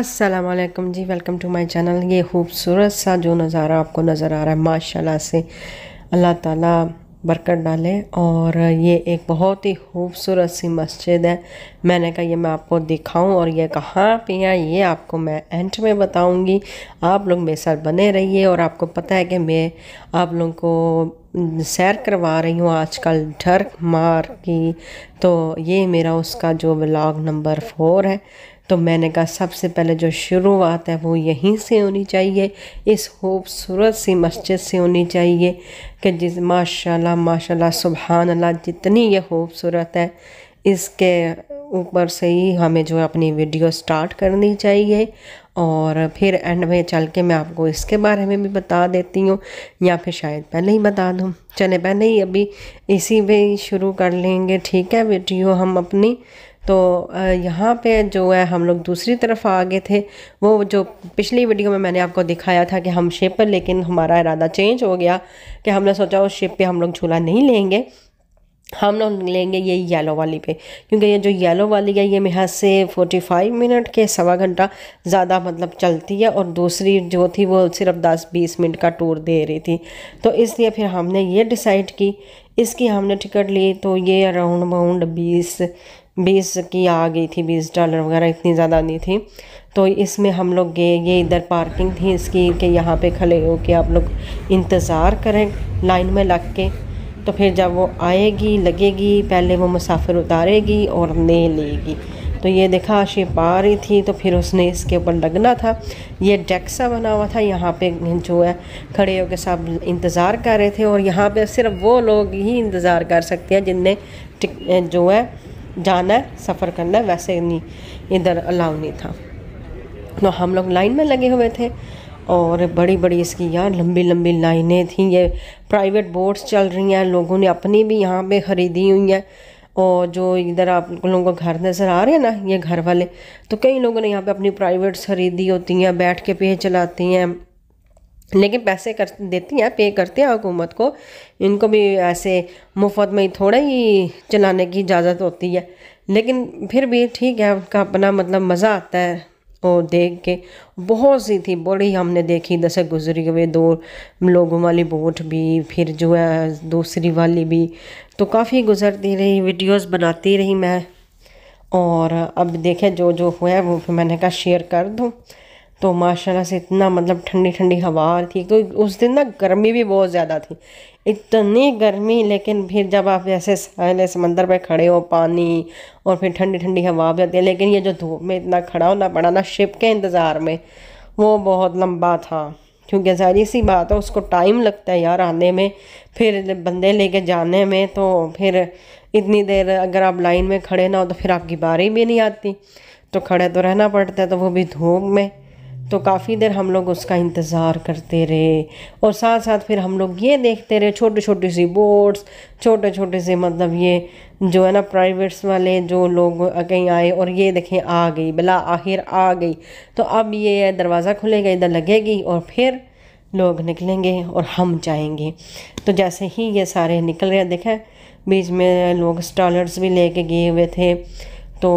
Aslam ji welcome to my channel ये खूबसूरत सा जो नज़ारा आपको नज़र आ रहा है माशाल्लाह से अल्लाह ताला बरकत डाले और ये एक बहुत ही खूबसूरत सी मस्जिद है मैंने कहा ये मैं आपको दिखाऊं और ये कहाँ पे है ये आपको मैं एंड में बताऊंगी आप लोग मेरे साथ बने रहिए और आपको पता है कि मैं आप लोगों को सैर करवा रही हूँ आजकल ढर मार की तो ये मेरा उसका जो ब्लॉग नंबर फोर है तो मैंने कहा सबसे पहले जो शुरुआत है वो यहीं से होनी चाहिए इस खूबसूरत सी मस्जिद से होनी चाहिए कि जिस माशाल्लाह माशाल्लाह सुबहान अल्लाह जितनी ये खूबसूरत है इसके ऊपर से ही हमें जो अपनी वीडियो स्टार्ट करनी चाहिए और फिर एंड में चल के मैं आपको इसके बारे में भी बता देती हूँ या फिर शायद पहले ही बता दूँ चले पहले ही अभी इसी में शुरू कर लेंगे ठीक है वीडियो हम अपनी तो यहाँ पे जो है हम लोग दूसरी तरफ आ गए थे वो जो पिछली वीडियो में मैंने आपको दिखाया था कि हम शेप पर लेकिन हमारा इरादा चेंज हो गया कि हमने सोचा उस शेप पे हम लोग झूला नहीं लेंगे हम लोग लेंगे ये येलो वाली पे क्योंकि ये जो येलो वाली है ये यहाँ से 45 मिनट के सवा घंटा ज़्यादा मतलब चलती है और दूसरी जो थी वो सिर्फ 10-20 मिनट का टूर दे रही थी तो इसलिए फिर हमने ये डिसाइड की इसकी हमने टिकट ली तो ये अराउंड अबाउंड बीस बीस की आ गई थी बीस डॉलर वगैरह इतनी ज़्यादा नहीं थी तो इसमें हम लोग गए ये इधर पार्किंग थी इसकी कि यहाँ पे खड़े हो कि आप लोग इंतज़ार करें लाइन में लग के तो फिर जब वो आएगी लगेगी पहले वो मुसाफिर उतारेगी और ले लेगी तो ये देखा आशिप आ रही थी तो फिर उसने इसके ऊपर लगना था ये डेक्सा बना हुआ था यहाँ पे जो है खड़े होकर सब इंतज़ार कर रहे थे और यहाँ पे सिर्फ वो लोग ही इंतज़ार कर सकते हैं जिनने जो है जाना है सफ़र करना है वैसे नहीं इधर अलाउ नहीं था तो हम लोग लाइन में लगे हुए थे और बड़ी बड़ी इसकी यार लंबी लंबी लाइनें थी ये प्राइवेट बोट्स चल रही हैं लोगों ने अपनी भी यहाँ पे ख़रीदी हुई हैं और जो इधर आप लोगों को घर नज़र आ रहे हैं ना ये घर वाले तो कई लोगों ने यहाँ पे अपनी प्राइवेट्स ख़रीदी होती हैं बैठ के पे चलाती हैं लेकिन पैसे कर देती हैं पे करते हैं हुकूमत को इनको भी ऐसे मुफ्त में थोड़ा ही चलाने की इजाज़त होती है लेकिन फिर भी ठीक है उनका अपना मतलब मज़ा आता है और देख के बहुत सी थी बड़ी हमने देखी दशक गुजरी हुए दो लोगों वाली बोट भी फिर जो है दूसरी वाली भी तो काफ़ी गुजरती रही वीडियोस बनाती रही मैं और अब देखें जो जो हुआ है वो फिर मैंने कहा शेयर कर दूँ तो माशाल्लाह से इतना मतलब ठंडी ठंडी हवा आ रही थी तो उस दिन ना गर्मी भी बहुत ज़्यादा थी इतनी गर्मी लेकिन फिर जब आप ऐसे पहले समंदर पर खड़े हो पानी और फिर ठंडी ठंडी हवा भी आती है लेकिन ये जो धूप में इतना खड़ा होना पड़ा ना शिप के इंतज़ार में वो बहुत लंबा था क्योंकि जारी सी बात है उसको टाइम लगता है यार आने में फिर बंदे लेके जाने में तो फिर इतनी देर अगर आप लाइन में खड़े ना हो तो फिर आपकी बारी भी नहीं आती तो खड़े तो रहना पड़ता है तो वो भी धूप में तो काफ़ी देर हम लोग उसका इंतज़ार करते रहे और साथ साथ फिर हम लोग ये देखते रहे छोटे छोटे सी बोर्ड्स छोटे छोटे से मतलब ये जो है ना प्राइवेट्स वाले जो लोग कहीं आए और ये देखें आ गई बला आखिर आ गई तो अब ये दरवाज़ा खुलेगा इधर लगेगी और फिर लोग निकलेंगे और हम जाएंगे तो जैसे ही ये सारे निकल रहे देखें बीच में लोग स्टॉलर्स भी लेके गए हुए थे तो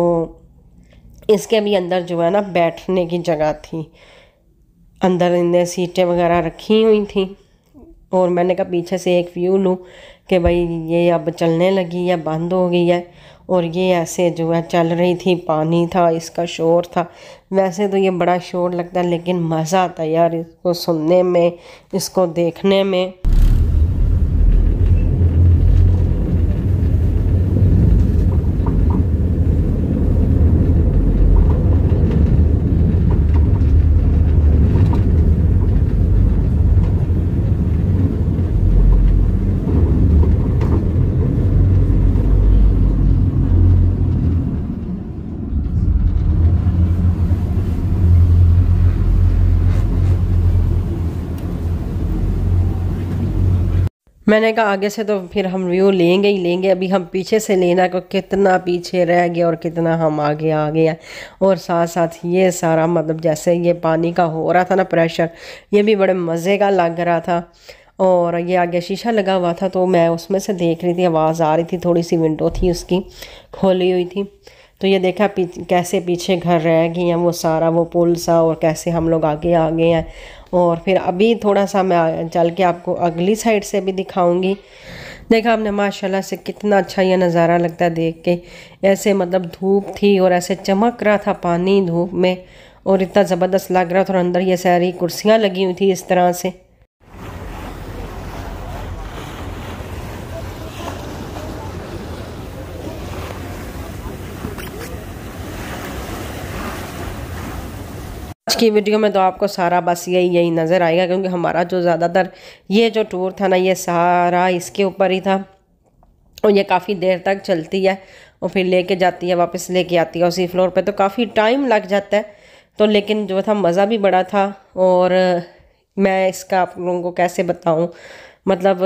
इसके भी अंदर जो है ना बैठने की जगह थी अंदर इनने सीटें वगैरह रखी हुई थी और मैंने कहा पीछे से एक व्यू लूँ कि भाई ये अब चलने लगी है बंद हो गई है और ये ऐसे जो है चल रही थी पानी था इसका शोर था वैसे तो ये बड़ा शोर लगता है लेकिन मज़ा आता है यार इसको सुनने में इसको देखने में मैंने कहा आगे से तो फिर हम व्यू लेंगे ही लेंगे अभी हम पीछे से लेना को कितना पीछे रह गया और कितना हम आगे आ गया और साथ साथ ये सारा मतलब जैसे ये पानी का हो रहा था ना प्रेशर ये भी बड़े मज़े का लग रहा था और ये आगे शीशा लगा हुआ था तो मैं उसमें से देख रही थी आवाज़ आ रही थी थोड़ी सी विंडो थी उसकी खोली हुई थी तो ये देखा पी कैसे पीछे घर रह गई हैं वो सारा वो पुल सा और कैसे हम लोग आगे आ गए हैं और फिर अभी थोड़ा सा मैं चल के आपको अगली साइड से भी दिखाऊंगी देखा हमने माशाल्लाह से कितना अच्छा यह नज़ारा लगता है देख के ऐसे मतलब धूप थी और ऐसे चमक रहा था पानी धूप में और इतना ज़बरदस्त लग रहा था और अंदर ये सारी कुर्सियाँ लगी हुई थी इस तरह से आज की वीडियो में तो आपको सारा बस यही यही नज़र आएगा क्योंकि हमारा जो ज़्यादातर ये जो टूर था ना ये सारा इसके ऊपर ही था और ये काफ़ी देर तक चलती है और फिर लेके जाती है वापस लेके आती है उसी फ्लोर पे तो काफ़ी टाइम लग जाता है तो लेकिन जो था मज़ा भी बड़ा था और मैं इसका आप लोगों को कैसे बताऊँ मतलब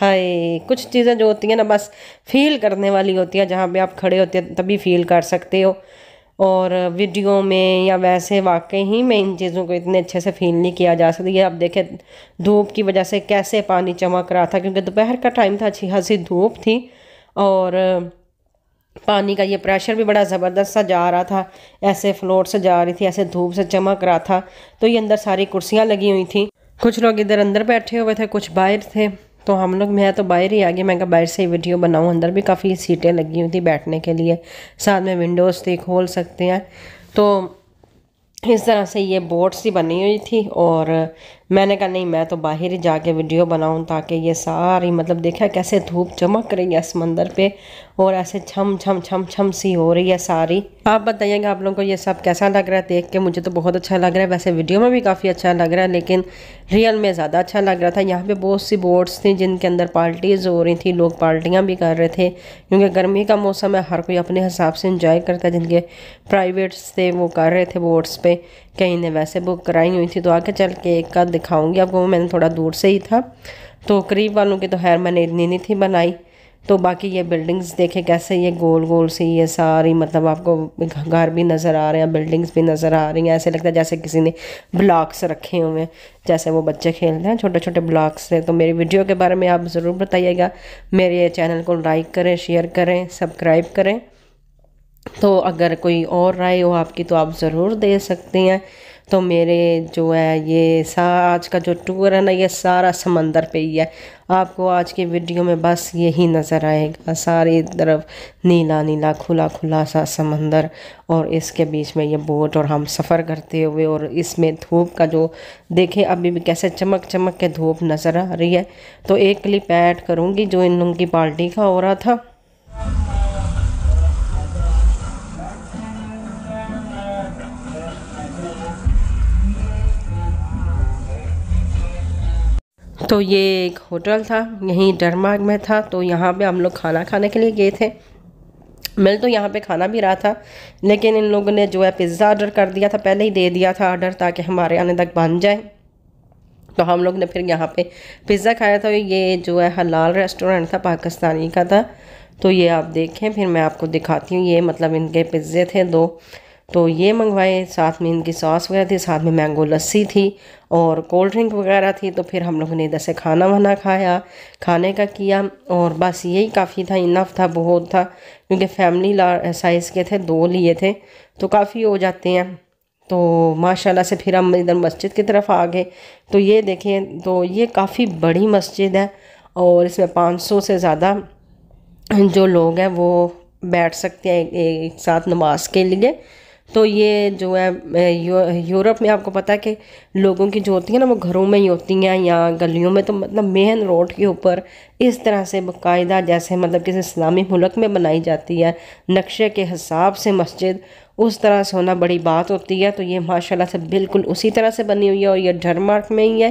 हाय कुछ चीज़ें जो होती हैं ना बस फील करने वाली होती है जहाँ पर आप खड़े होते हैं तभी फील कर सकते हो और वीडियो में या वैसे वाकई ही में इन चीज़ों को इतने अच्छे से फील नहीं किया जा सकता ये आप देखें धूप की वजह से कैसे पानी चमक रहा था क्योंकि दोपहर का टाइम था अच्छी खासी धूप थी और पानी का ये प्रेशर भी बड़ा ज़बरदस्त सा जा रहा था ऐसे फ्लोर से जा रही थी ऐसे धूप से चमक रहा था तो ये अंदर सारी कुर्सियाँ लगी हुई थी कुछ लोग इधर अंदर बैठे हुए थे कुछ बाहर थे तो हम लोग मैं तो बाहर ही आ गया मैं कहा बाहर से ही वीडियो बनाऊँ अंदर भी काफ़ी सीटें लगी हुई थी बैठने के लिए साथ में विंडोज़ थी खोल सकते हैं तो इस तरह से ये बोर्ड ही बनी हुई थी और मैंने कहा नहीं मैं तो बाहर ही जाके वीडियो बनाऊं ताकि ये सारी मतलब देखा कैसे धूप चमक रही है समंदर पे और ऐसे छम छम छम छम सी हो रही है सारी आप बताइएगा आप लोगों को ये सब कैसा लग रहा है देख के मुझे तो बहुत अच्छा लग रहा है वैसे वीडियो में भी काफ़ी अच्छा लग रहा है लेकिन रियल में ज़्यादा अच्छा लग रहा था यहाँ पर बहुत सी बोर्ड्स थी जिनके अंदर पार्टीज़ हो रही थी लोग पार्टियाँ भी कर रहे थे क्योंकि गर्मी का मौसम है हर कोई अपने हिसाब से इंजॉय करता है जिनके प्राइवेट्स थे वो कर रहे थे बोर्ड्स पर कहीं ने वैसे बुक कराई हुई थी तो आगे चल के एक का दिखाऊंगी आपको वो मैंने थोड़ा दूर से ही था तो करीब वालों की तो खैर मैंने इतनी नहीं थी बनाई तो बाकी ये बिल्डिंग्स देखे कैसे ये गोल गोल सी ये सारी मतलब आपको घर भी नज़र आ रहे हैं बिल्डिंग्स भी नज़र आ रही हैं ऐसे लगता है जैसे किसी ने ब्लॉक्स रखे हुए हैं जैसे वो बच्चे खेलते हैं छोटे छोटे ब्लॉक्स से तो मेरी वीडियो के बारे में आप ज़रूर बताइएगा मेरे चैनल को लाइक करें शेयर करें सब्सक्राइब करें तो अगर कोई और राय हो आपकी तो आप ज़रूर दे सकते हैं तो मेरे जो है ये सा आज का जो टूर है ना ये सारा समंदर पे ही है आपको आज की वीडियो में बस यही नज़र आएगा सारी तरफ नीला नीला खुला खुला सा समंदर और इसके बीच में ये बोट और हम सफ़र करते हुए और इसमें धूप का जो देखें अभी भी कैसे चमक चमक के धूप नज़र आ रही है तो एक क्लिप ऐड करूँगी जो इन लोगों की पार्टी का हो रहा था तो ये एक होटल था यहीं डरमार्ग में था तो यहाँ पे हम लोग खाना खाने के लिए गए थे मिल तो यहाँ पे खाना भी रहा था लेकिन इन लोगों ने जो है पिज़्ज़ा ऑर्डर कर दिया था पहले ही दे दिया था ऑर्डर ताकि हमारे आने तक बन जाए तो हम लोग ने फिर यहाँ पे पिज़्ज़ा खाया था ये जो है हलाल रेस्टोरेंट था पाकिस्तानी का था तो ये आप देखें फिर मैं आपको दिखाती हूँ ये मतलब इनके पिज़्ज़े थे दो तो ये मंगवाए साथ में इनकी सॉस वगैरह थी साथ में मैंगो लस्सी थी और कोल्ड ड्रिंक वगैरह थी तो फिर हम लोगों ने इधर से खाना वाना खाया खाने का किया और बस यही काफ़ी था इनफ था बहुत था क्योंकि फैमिली साइज़ के थे दो लिए थे तो काफ़ी हो जाते हैं तो माशाल्लाह से फिर हम इधर मस्जिद की तरफ आ गए तो ये देखें तो ये काफ़ी बड़ी मस्जिद है और इसमें 500 से ज़्यादा जो लोग हैं वो बैठ सकते हैं एक, एक साथ नमाज के लिए तो ये जो है यूरोप में आपको पता है कि लोगों की जो होती है ना वो घरों में ही होती हैं या गलियों में तो मतलब मेन रोड के ऊपर इस तरह से बाकायदा जैसे मतलब किसी इस्लामी मुल्क में बनाई जाती है नक्शे के हिसाब से मस्जिद उस तरह से होना बड़ी बात होती है तो ये माशाल्लाह से बिल्कुल उसी तरह से बनी हुई है और ये डेनमार्क में ही है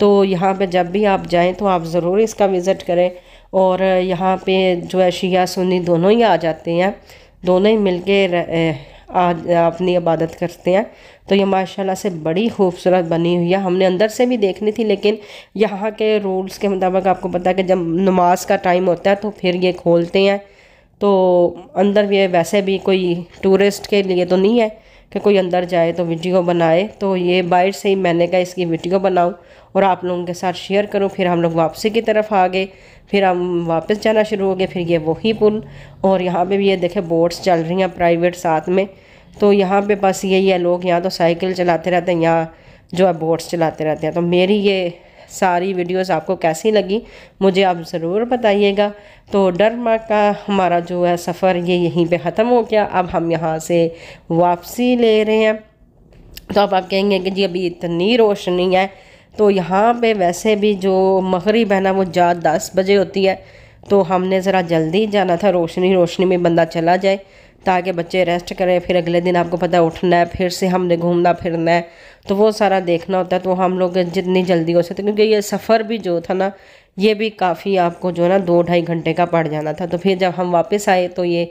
तो यहाँ पे जब भी आप जाएँ तो आप ज़रूर इसका विज़िट करें और यहाँ पे जो है शिया सुन्नी दोनों ही आ जाते हैं दोनों ही मिलके आज अपनी इबादत करते हैं तो ये माशाल्लाह से बड़ी खूबसूरत बनी हुई है हमने अंदर से भी देखनी थी लेकिन यहाँ के रूल्स के मुताबिक आपको पता है कि जब नमाज का टाइम होता है तो फिर ये खोलते हैं तो अंदर ये वैसे भी कोई टूरिस्ट के लिए तो नहीं है कि कोई अंदर जाए तो वीडियो बनाए तो ये बाइट से ही मैंने कहा इसकी वीडियो बनाऊँ और आप लोगों के साथ शेयर करूँ फिर हम लोग वापसी की तरफ आ गए फिर हम वापस जाना शुरू हो गए फिर ये वही पुल और यहाँ पे भी ये देखे बोट्स चल रही हैं प्राइवेट साथ में तो यहाँ पे बस यही है लोग यहाँ तो साइकिल चलाते रहते हैं यहाँ जो है बोट्स चलाते रहते हैं तो मेरी ये सारी वीडियोस आपको कैसी लगी मुझे आप ज़रूर बताइएगा तो डरमा का हमारा जो है सफ़र ये यहीं पे ख़त्म हो गया अब हम यहाँ से वापसी ले रहे हैं तो अब आप कहेंगे कि जी अभी इतनी रोशनी है तो यहाँ पे वैसे भी जो मगरब है ना वो जा दस बजे होती है तो हमने ज़रा जल्दी जाना था रोशनी रोशनी में बंदा चला जाए ताकि बच्चे रेस्ट करें फिर अगले दिन आपको पता उठना है फिर से हमने घूमना फिरना है तो वो सारा देखना होता है तो हम लोग जितनी जल्दी हो सकते क्योंकि ये सफ़र भी जो था ना ये भी काफ़ी आपको जो है ना दो ढाई घंटे का पड़ जाना था तो फिर जब हम वापस आए तो ये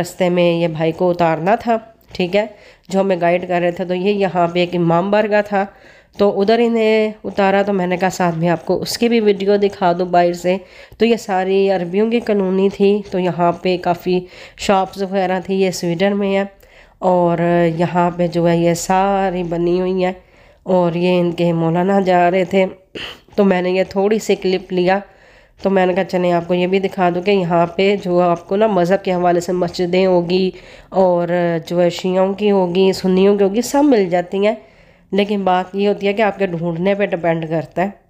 रस्ते में ये भाई को उतारना था ठीक है जो हमें गाइड कर रहे थे तो ये यहाँ पे एक इमाम बरगा था तो उधर इन्हें उतारा तो मैंने कहा साथ में आपको उसकी भी वीडियो दिखा दो बाहर से तो ये सारी अरबियों की कानूनी थी तो यहाँ पे काफ़ी शॉप्स वगैरह थी ये स्वीडन में है और यहाँ पे जो है ये सारी बनी हुई हैं और ये इनके मौलाना जा रहे थे तो मैंने ये थोड़ी सी क्लिप लिया तो मैंने कहा चले आपको ये भी दिखा दूँ कि यहाँ पे जो आपको ना मज़हब के हवाले से मस्जिदें होगी और जो है शियों की होगी सुन्नियों की होगी सब मिल जाती हैं लेकिन बात ये होती है कि आपके ढूंढने पे डिपेंड करता है